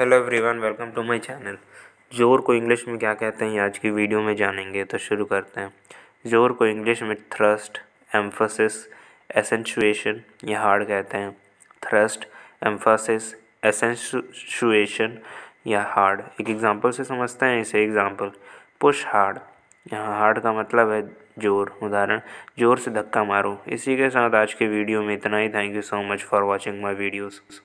hello everyone welcome to my channel जोर को English में क्या कहते हैं आज की वीडियो में जानेंगे तो शुरू करते हैं जोर को इंग्लिश में थ्रस्ट एम्फोसिस एसेंशुएशन या हार्ड कहते हैं थ्रस्ट एम्फोसिस एसेंशुएशन या हार्ड एक एग्जांपल से समझते हैं इसे एग्जांपल पुश हार्ड यहाँ हार्ड का मतलब है जोर उदाहरण जोर से धक्का मारो इसी के साथ आज के वीडियो में इतना ही thank you so much for watching my videos